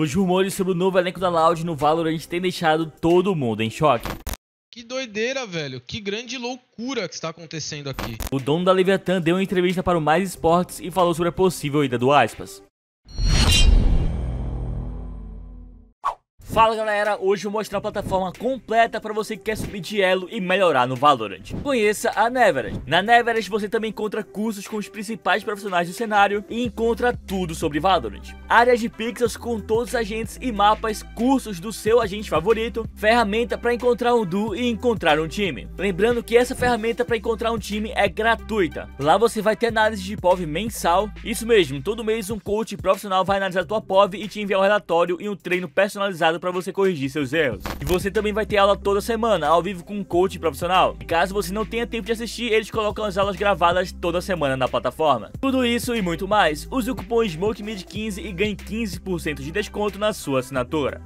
Os rumores sobre o novo elenco da Loud no Valorant têm deixado todo mundo em choque. Que doideira, velho. Que grande loucura que está acontecendo aqui. O dono da Leviathan deu uma entrevista para o Mais Esportes e falou sobre a possível ida do Aspas. Fala galera, hoje vou mostrar a plataforma completa para você que quer subir de elo e melhorar no Valorant. Conheça a Neverest. Na Neverest você também encontra cursos com os principais profissionais do cenário e encontra tudo sobre Valorant. Áreas de pixels com todos os agentes e mapas, cursos do seu agente favorito, ferramenta para encontrar um duo e encontrar um time. Lembrando que essa ferramenta para encontrar um time é gratuita. Lá você vai ter análise de POV mensal. Isso mesmo, todo mês um coach profissional vai analisar a tua POV e te enviar um relatório e um treino personalizado para você corrigir seus erros. E você também vai ter aula toda semana, ao vivo com um coach profissional. E caso você não tenha tempo de assistir, eles colocam as aulas gravadas toda semana na plataforma. Tudo isso e muito mais. Use o cupom SmokeMid15 e ganhe 15% de desconto na sua assinatura.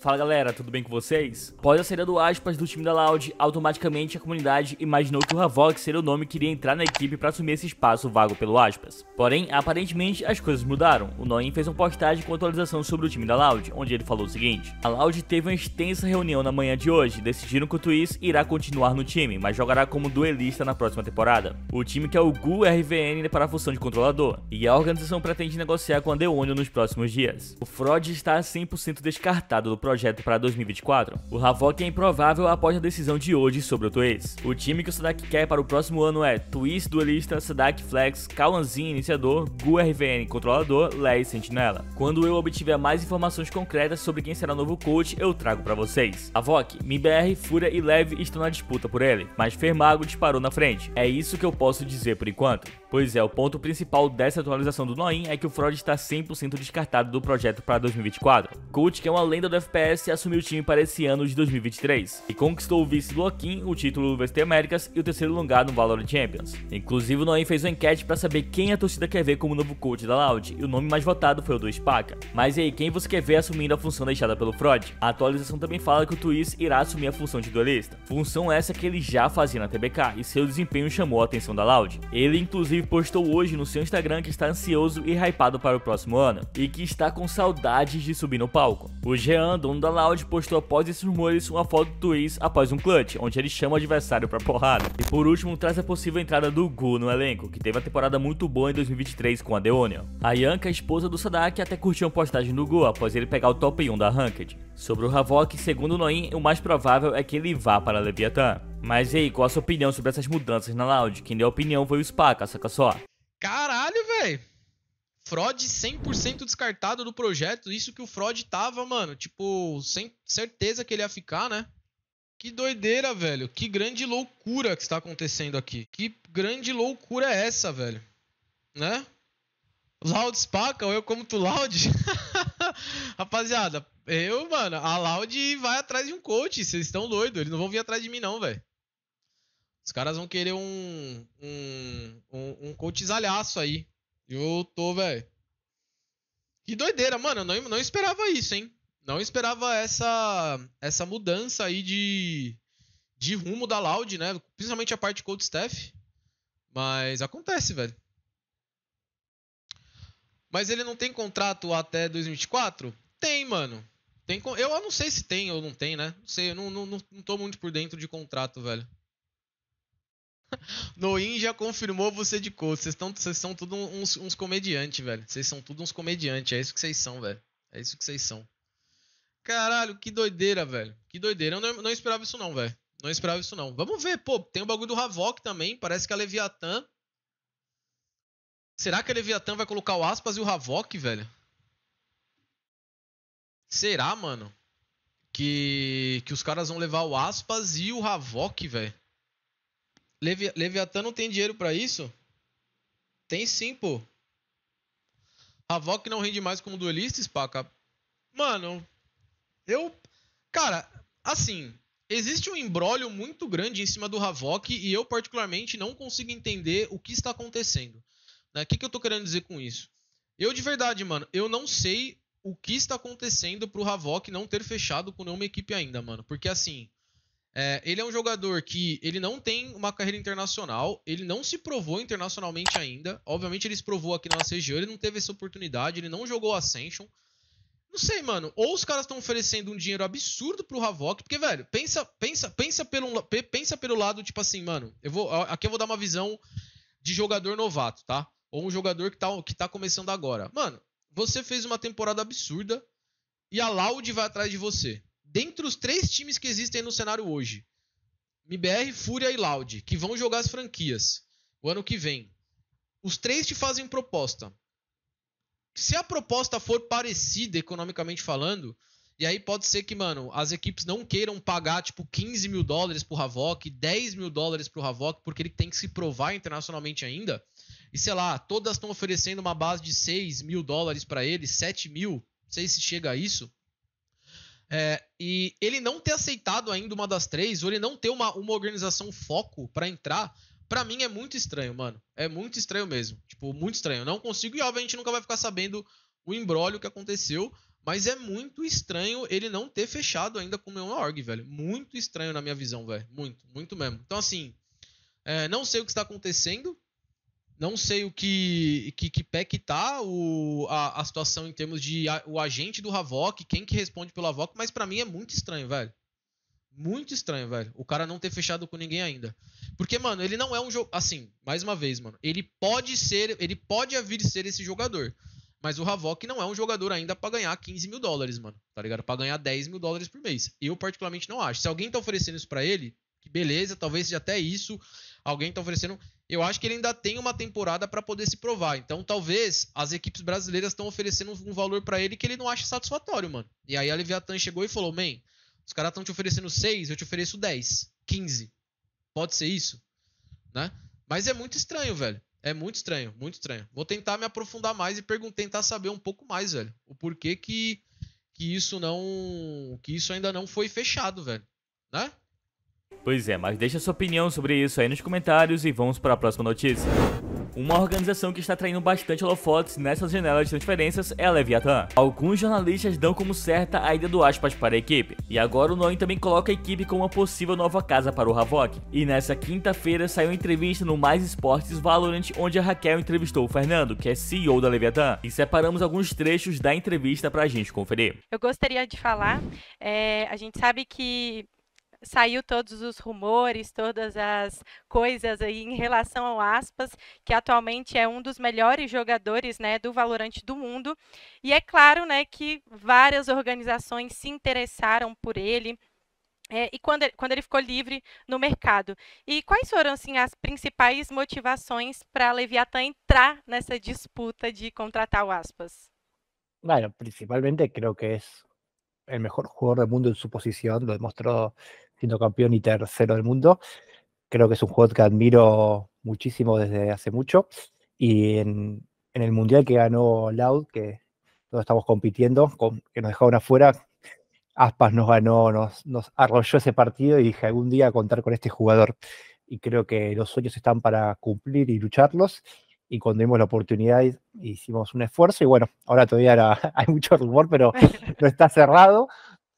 Fala galera, tudo bem com vocês? Após a saída do aspas do time da Loud, automaticamente a comunidade imaginou que o Havok seria o nome que iria entrar na equipe para assumir esse espaço vago pelo aspas. Porém, aparentemente as coisas mudaram. O Noin fez uma postagem com atualização sobre o time da Loud, onde ele falou o seguinte: A Loud teve uma extensa reunião na manhã de hoje, decidiram que o Twiz irá continuar no time, mas jogará como duelista na próxima temporada. O time que é o GU RVN para a função de controlador, e a organização pretende negociar com a Deônio nos próximos dias. O Fraud está 100% descartado do projeto para 2024, o Havok é improvável após a decisão de hoje sobre o Twist. O time que o Sadak quer para o próximo ano é Twist, Duelista, Sadak Flex, Kawanzin Iniciador, Gu RVN Controlador, Lei Sentinela. Quando eu obtiver mais informações concretas sobre quem será o novo coach, eu trago para vocês. Havok, MBR, Fúria e Leve estão na disputa por ele, mas Fermago disparou na frente. É isso que eu posso dizer por enquanto. Pois é, o ponto principal dessa atualização do Noin é que o Frode está 100% descartado do projeto para 2024. Coach, que é uma lenda do FPS PS assumiu o time para esse ano de 2023 e conquistou o vice do Akin, o título do VST Américas e o terceiro lugar no Valorant Champions. Inclusive, o Noem fez uma enquete para saber quem a torcida quer ver como novo coach da Loud e o nome mais votado foi o do Spaca. Mas e aí, quem você quer ver assumindo a função deixada pelo Fraud? A atualização também fala que o Twist irá assumir a função de duelista, função essa que ele já fazia na TBK e seu desempenho chamou a atenção da Loud. Ele inclusive postou hoje no seu Instagram que está ansioso e hypado para o próximo ano e que está com saudades de subir no palco. O Jean, dono da Loud, postou após esses rumores uma foto do Twiz após um clutch, onde ele chama o adversário pra porrada. E por último, traz a possível entrada do Gu no elenco, que teve uma temporada muito boa em 2023 com a The Onion. A Yanka, esposa do Sadak, até curtiu uma postagem do Gu após ele pegar o top 1 da Ranked. Sobre o Havok, segundo o Noin, o mais provável é que ele vá para Leviathan. Mas e aí, qual a sua opinião sobre essas mudanças na Loud? Quem deu a opinião foi o Spaca, saca só. Caralho, velho! Frode 100% descartado do projeto. Isso que o Frode tava, mano. Tipo, sem certeza que ele ia ficar, né? Que doideira, velho. Que grande loucura que está acontecendo aqui. Que grande loucura é essa, velho? Né? Loud Spaca, ou eu como tu Loud? Rapaziada, eu, mano, a Loud vai atrás de um coach. Vocês estão doidos. Eles não vão vir atrás de mim, não, velho. Os caras vão querer um, um, um, um coach zalhaço aí. Eu tô, velho. Que doideira, mano. Eu não, não esperava isso, hein? Não esperava essa, essa mudança aí de, de rumo da Loud, né? Principalmente a parte de Cold Staff. Mas acontece, velho. Mas ele não tem contrato até 2024? Tem, mano. Tem, eu não sei se tem ou não tem, né? Não sei, eu não, não, não tô muito por dentro de contrato, velho. Noin já confirmou você de couro. Vocês, são tudo uns, uns comediantes, velho. Vocês são tudo uns comediantes. É isso que vocês são, velho. É isso que vocês são. Caralho, que doideira, velho. Que doideira. Eu não, não esperava isso, não, velho. Não esperava isso, não. Vamos ver, pô. Tem o bagulho do Havok também. Parece que a Leviatã. Será que a Leviatã vai colocar o Aspas e o Havok, velho? Será, mano? Que, que os caras vão levar o Aspas e o Havok, velho? Levi Leviatã não tem dinheiro para isso? Tem sim, pô. Havok não rende mais como duelista, Spaca. Mano, eu. Cara, assim. Existe um embrólio muito grande em cima do Havok e eu, particularmente, não consigo entender o que está acontecendo. O né? que, que eu tô querendo dizer com isso? Eu, de verdade, mano, eu não sei o que está acontecendo pro Havok não ter fechado com nenhuma equipe ainda, mano. Porque, assim, é, ele é um jogador que ele não tem uma carreira internacional, ele não se provou internacionalmente ainda. Obviamente ele se provou aqui na nossa região, ele não teve essa oportunidade, ele não jogou Ascension. Não sei, mano. Ou os caras estão oferecendo um dinheiro absurdo pro Havok, porque velho, pensa, pensa, pensa pelo pensa pelo lado tipo assim, mano. Eu vou aqui eu vou dar uma visão de jogador novato, tá? Ou um jogador que tá, que tá começando agora. Mano, você fez uma temporada absurda e a Loud vai atrás de você dentre os três times que existem no cenário hoje, MBR, Fúria e Loud, que vão jogar as franquias o ano que vem, os três te fazem proposta. Se a proposta for parecida economicamente falando, e aí pode ser que, mano, as equipes não queiram pagar, tipo, 15 mil dólares pro Havok, 10 mil dólares pro Havok, porque ele tem que se provar internacionalmente ainda. E sei lá, todas estão oferecendo uma base de 6 mil dólares para ele, 7 mil, não sei se chega a isso. É, e ele não ter aceitado ainda uma das três, ou ele não ter uma, uma organização foco para entrar, para mim é muito estranho, mano. É muito estranho mesmo. Tipo, muito estranho. Não consigo, e obviamente nunca vai ficar sabendo o embrólio que aconteceu, mas é muito estranho ele não ter fechado ainda com nenhuma org, velho. Muito estranho na minha visão, velho. Muito, muito mesmo. Então, assim, é, não sei o que está acontecendo, não sei o que, que, que pé que tá o, a, a situação em termos de a, o agente do Havok, quem que responde pelo Havok, mas para mim é muito estranho, velho. Muito estranho, velho. O cara não ter fechado com ninguém ainda. Porque, mano, ele não é um jogo. Assim, mais uma vez, mano. Ele pode ser. Ele pode vir ser esse jogador. Mas o Havok não é um jogador ainda para ganhar 15 mil dólares, mano. Tá ligado? Pra ganhar 10 mil dólares por mês. Eu, particularmente, não acho. Se alguém tá oferecendo isso pra ele, que beleza, talvez seja até isso. Alguém tá oferecendo eu acho que ele ainda tem uma temporada para poder se provar. Então, talvez as equipes brasileiras estão oferecendo um valor para ele que ele não acha satisfatório, mano. E aí a Leviathan chegou e falou: Man, os caras estão te oferecendo 6, eu te ofereço 10, 15. Pode ser isso? Né? Mas é muito estranho, velho. É muito estranho, muito estranho. Vou tentar me aprofundar mais e tentar saber um pouco mais, velho. O porquê que, que isso não. que isso ainda não foi fechado, velho. Né? Pois é, mas deixa sua opinião sobre isso aí nos comentários e vamos para a próxima notícia. Uma organização que está traindo bastante holofotes nessas janelas de transferências é a Leviathan. Alguns jornalistas dão como certa a ida do Aspas para a equipe, e agora o Noin também coloca a equipe como uma possível nova casa para o Havok. E nessa quinta-feira saiu uma entrevista no Mais Esportes Valorant, onde a Raquel entrevistou o Fernando, que é CEO da Leviathan, e separamos alguns trechos da entrevista para a gente conferir. Eu gostaria de falar, é, a gente sabe que saiu todos os rumores, todas as coisas aí em relação ao Aspas, que atualmente é um dos melhores jogadores, né, do Valorante do mundo. E é claro, né, que várias organizações se interessaram por ele. É, e quando, quando ele ficou livre no mercado. E quais foram assim, as principais motivações para a Leviatã entrar nessa disputa de contratar o Aspas? Bueno, principalmente creo que é o melhor jogador do mundo em sua posição, lo demostró siendo campeón y tercero del mundo. Creo que es un juego que admiro muchísimo desde hace mucho. Y en, el mundial que ganó Loud, que todos estamos compitiendo, con, que nos dejaron afuera, Aspas nos ganó, nos, nos arrolló ese partido y dije algún día contar con este jugador. Y creo que los sueños están para cumplir y lucharlos y cuando vimos la oportunidad hicimos un esfuerzo y bueno, ahora todavía hay mucho rumor, pero no está cerrado,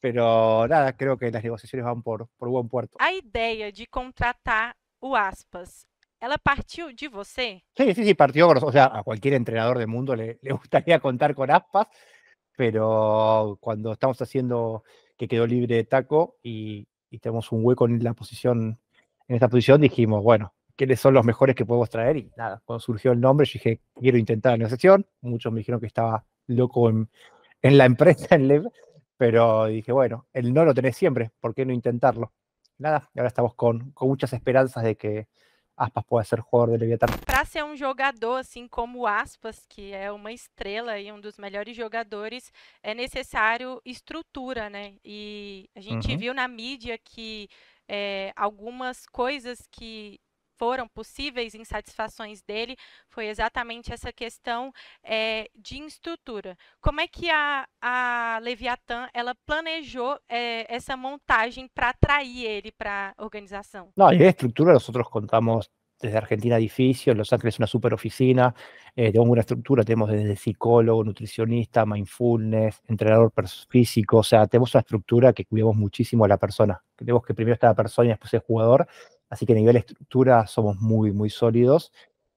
pero nada, creo que las negociaciones van por, por buen puerto. La idea de contratar o Aspas, ella partió de usted? Sí, sí, sí, partió. O sea, a cualquier entrenador del mundo le, le gustaría contar con Aspas, pero cuando estamos haciendo que quedó libre de taco y, y tenemos un hueco en la posición, en esta posición, dijimos, bueno, quiénes son los mejores que podemos traer. Y nada, cuando surgió el nombre, yo dije, quiero intentar la negociación. Muchos me dijeron que estaba loco en, en la empresa, en Lev pero dije, bueno, el no lo tenés siempre, ¿por qué no intentarlo? Nada, ahora estamos con, muchas esperanzas de que Aspas pueda ser jugador de Leviatán. Para ser un um jugador así como Aspas, que é uma estrela e um dos melhores jogadores, é necessário estructura, né? y e a gente viu na mídia que algunas eh, algumas coisas que foram possíveis insatisfações dele foi exatamente essa questão é, de estrutura. Como é que a, a Leviatã ela planejou é, essa montagem para atrair ele para a organização? Não, a estrutura nós contamos desde Argentina edifícios, Los Ángeles uma super oficina, eh, uma estrutura temos desde psicólogo, nutricionista, mindfulness, entrenador físico, ou seja temos uma estrutura que cuidamos muchísimo a la persona. Queremos que primeiro está a persona e depois o jogador Así que a nivel estructura somos muy, muy sólidos.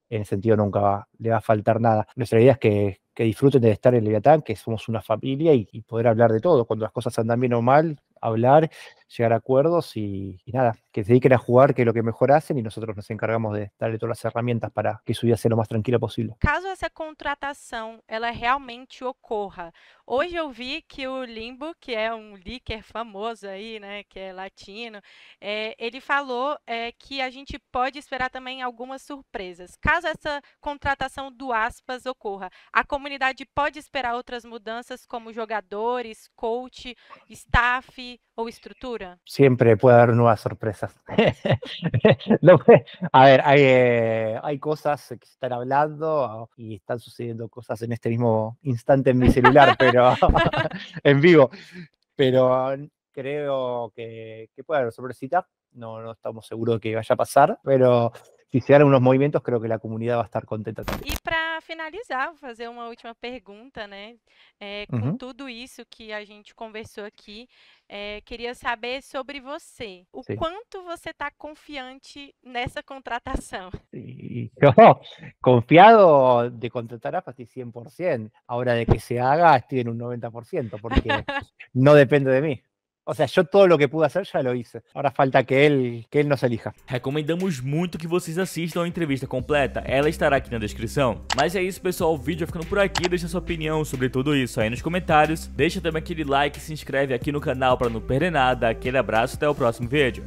En el sentido nunca le va a faltar nada. Nuestra idea es que, disfruten de estar en Leviatán, que somos una familia y, y, poder hablar de todo. Cuando las cosas andan bien o mal, hablar llegar a acuerdos y, y, nada, que se dediquen a jugar, que es lo que mejor hacen, y nosotros nos encargamos de darle todas las herramientas para que su vida sea lo más tranquila posible. Caso essa contratação ela realmente ocorra, hoje eu vi que o Limbo, que é um líquido famoso aí, né, que é latino, é, ele falou é, que a gente pode esperar também algumas surpresas. Caso essa contratação do Aspas ocorra, a comunidade pode esperar outras mudanças como jogadores, coach, staff ou estrutura? Siempre puede haber nuevas sorpresas. a ver, hay, eh, hay, cosas que se están hablando ah, y están sucediendo cosas en este mismo instante en mi celular, pero en vivo. Pero creo que, puede haber sorpresitas No, no estamos seguros de que vaya a pasar, pero si se dan unos movimientos creo que la comunidad va a estar contenta y para finalizar, a una una última pregunta con todo eh, com que a gente conversó aquí É, queria saber sobre você. O Sim. quanto você está confiante nessa contratação? Yo, confiado de contratar a Fati 100%. Ahora de que se haga, estoy en un 90%, porque no depende de mí. O sea, eu todo o que pude fazer já lo hice. Agora falta que ele, que ele nos elija. Recomendamos muito que vocês assistam a entrevista completa. Ela estará aqui na descrição. Mas é isso, pessoal. O vídeo vai ficando por aqui. Deixa sua opinião sobre tudo isso aí nos comentários. Deixa também aquele like, se inscreve aqui no canal para não perder nada. Aquele abraço, até o próximo vídeo.